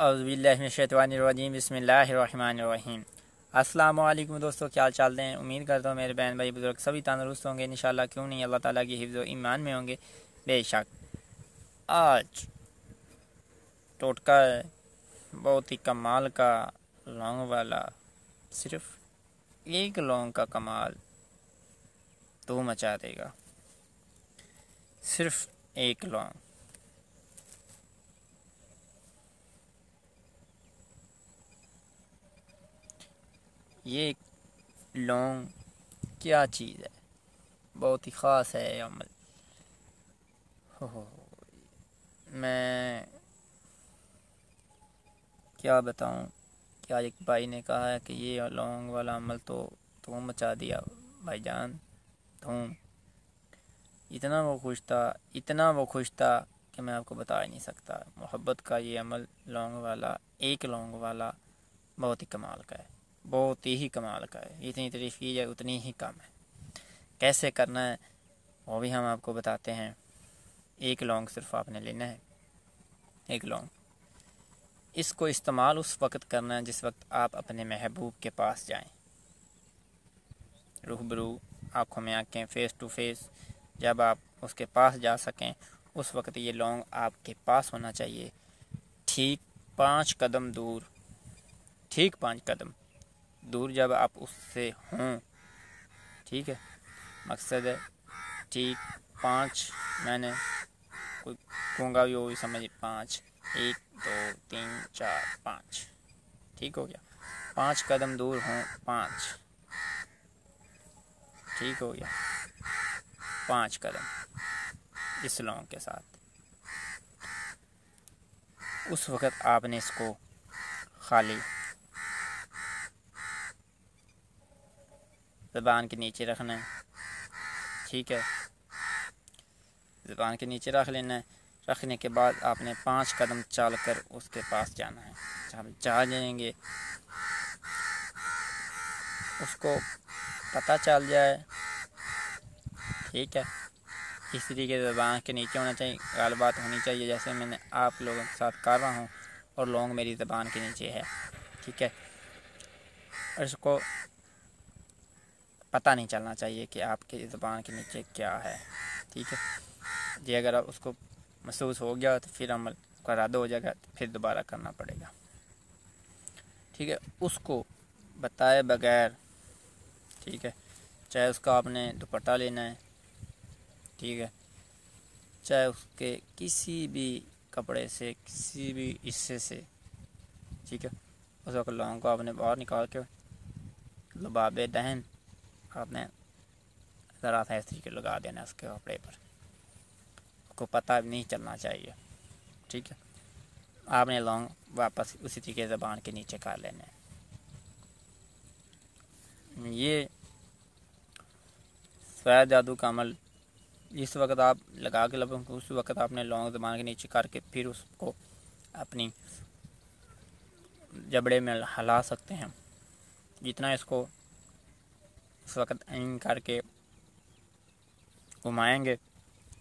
अज़बिल्लाशतवानरजीम बसमीम अस्सलाम वालेकुम दोस्तों क्या हाल चाल दें उम्मीद करता हूँ मेरे बहन भाई बुज़ुर्ग सभी तंदरुस्त होंगे इन क्यों नहीं अल्लाह ताला की हिफ्ज़ ईमान में होंगे बेशक आज टोटका बहुत ही कमाल का लौंग वाला सिर्फ एक लौंग का कमाल तो मचा देगा सिर्फ एक लौंग ये लौंग क्या चीज़ है बहुत ही ख़ास है ये अमल हो, हो मैं क्या बताऊँ क्या एक भाई ने कहा है कि ये लौंग वाला अमल तो धूम मचा दिया भाईजान धूम इतना वो खुश था इतना वो खुश था कि मैं आपको बता ही नहीं सकता मोहब्बत का ये अमल लौंग वाला एक लौंग वाला बहुत ही कमाल का है बहुत ही कमाल का है जितनी तारीफ़ की जाए उतनी ही कम है कैसे करना है वो भी हम आपको बताते हैं एक लौंग सिर्फ आपने लेना है एक लौंग इसको इस्तेमाल उस वक्त करना है जिस वक्त आप अपने महबूब के पास जाएं रूबरू आँखों में आँखें फ़ेस टू फेस जब आप उसके पास जा सकें उस वक्त ये लौंग आपके पास होना चाहिए ठीक पाँच कदम दूर ठीक पाँच कदम दूर जब आप उससे हों ठीक है मकसद है ठीक पाँच मैंने कोई कहूँगा भी वो भी समझ पाँच एक दो तीन चार पाँच ठीक हो गया पाँच कदम दूर हों पाँच ठीक हो गया पाँच कदम इस लॉन्ग के साथ उस वक़्त आपने इसको खाली ज़बान के नीचे रखना है ठीक है ज़बान के नीचे रख लेना है रखने के बाद आपने पाँच कदम चाल कर उसके पास जाना है हम जा जाएंगे उसको पता चल जाए ठीक है इस तरीके से ज़बान के नीचे होना चाहिए गलबात बात होनी चाहिए जैसे मैंने आप लोगों के साथ कर रहा हूँ और लोग मेरी ज़बान के नीचे है ठीक है इसको पता नहीं चलना चाहिए कि आपके ज़बान के नीचे क्या है ठीक है जी अगर उसको महसूस हो गया तो फिर अमल का इरादा हो जाएगा तो फिर दोबारा करना पड़ेगा ठीक है उसको बताए बगैर ठीक है चाहे उसका आपने दुपट्टा लेना है ठीक है चाहे उसके किसी भी कपड़े से किसी भी हिस्से से ठीक है उस वक्त लौंग को आपने बाहर निकाल के लबाबे दहन आपने ज़रा सा इस्त्री लगा देना उसके कपड़े पर उसको पता भी नहीं चलना चाहिए ठीक है आपने लॉन्ग वापस उसी तरीके ज़बान के नीचे कर लेने ये सफ़ेद जादू का अमल जिस वक्त आप लगा के लगभग उस वक्त आपने लॉन्ग जबान के नीचे करके फिर उसको अपनी जबड़े में हला सकते हैं जितना इसको उस वक़्त एंग करके घुमाएंगे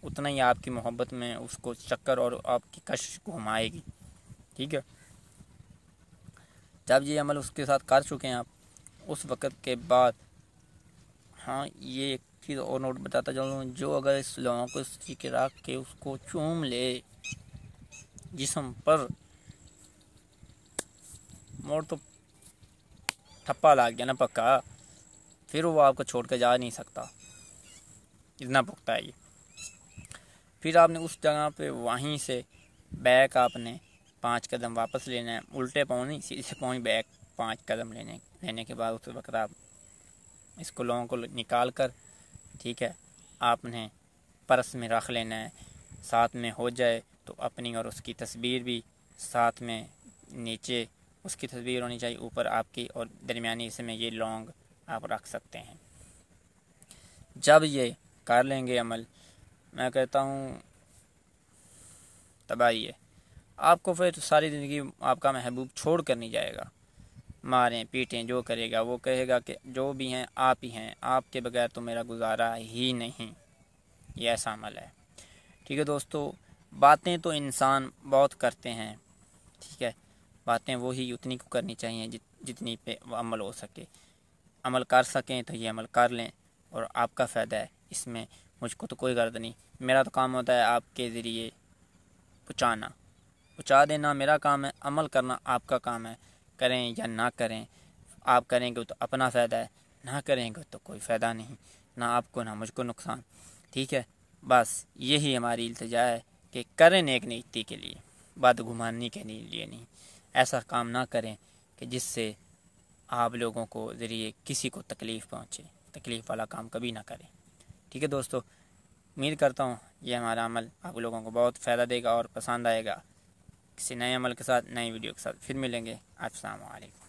उतना ही आपकी मोहब्बत में उसको चक्कर और आपकी कशिश घुमाएगी ठीक है जब ये अमल उसके साथ कर चुके हैं आप उस वक़्त के बाद हाँ ये एक चीज़ और नोट बताता चलूँ जो अगर इस लोगों को इस चीज़ के रख के उसको चूम ले जिसम पर मोड़ तो ठप्पा लग गया ना पक्का फिर वो आपको छोड़ कर जा नहीं सकता इतना पुख्ता है ये फिर आपने उस जगह पे वहीं से बैक आपने पाँच कदम वापस लेना है उल्टे पाँव नहीं सीधे पाँव ही बैक पाँच कदम लेने लेने के बाद उस वक्त आप इसको लोगों को निकाल कर ठीक है आपने परस में रख लेना है साथ में हो जाए तो अपनी और उसकी तस्वीर भी साथ में नीचे उसकी तस्वीर होनी चाहिए ऊपर आपकी और दरमिया इसमें ये लौंग आप रख सकते हैं जब ये कर लेंगे अमल मैं कहता हूँ तबाही है आपको फिर सारी ज़िंदगी आपका महबूब छोड़ कर नहीं जाएगा मारें पीटें जो करेगा वो कहेगा कि जो भी हैं आप ही हैं आपके बगैर तो मेरा गुजारा ही नहीं ये ऐसा अमल है ठीक है दोस्तों बातें तो इंसान बहुत करते हैं ठीक है बातें वही उतनी को करनी चाहिए जित, जितनी पे अमल हो सके अमल कर सकें तो ये अमल कर लें और आपका फ़ायदा है इसमें मुझको तो कोई गर्द नहीं मेरा तो काम होता है आपके ज़रिए पहुँचाना पहुँचा देना मेरा काम है अमल करना आपका काम है करें या ना करें आप करेंगे तो अपना फ़ायदा है ना करेंगे तो कोई फ़ायदा नहीं ना आपको ना मुझको नुकसान ठीक है बस यही हमारी इल्तजा है कि करें एक नीति के लिए बात घुमाने के लिए नहीं ऐसा काम ना करें कि जिससे आप लोगों को ज़रिए किसी को तकलीफ़ पहुँचे तकलीफ़ वाला काम कभी ना करें ठीक है दोस्तों उम्मीद करता हूँ ये हमारा अमल आप लोगों को बहुत फ़ायदा देगा और पसंद आएगा किसी नए अमल के साथ नई वीडियो के साथ फिर मिलेंगे असलकम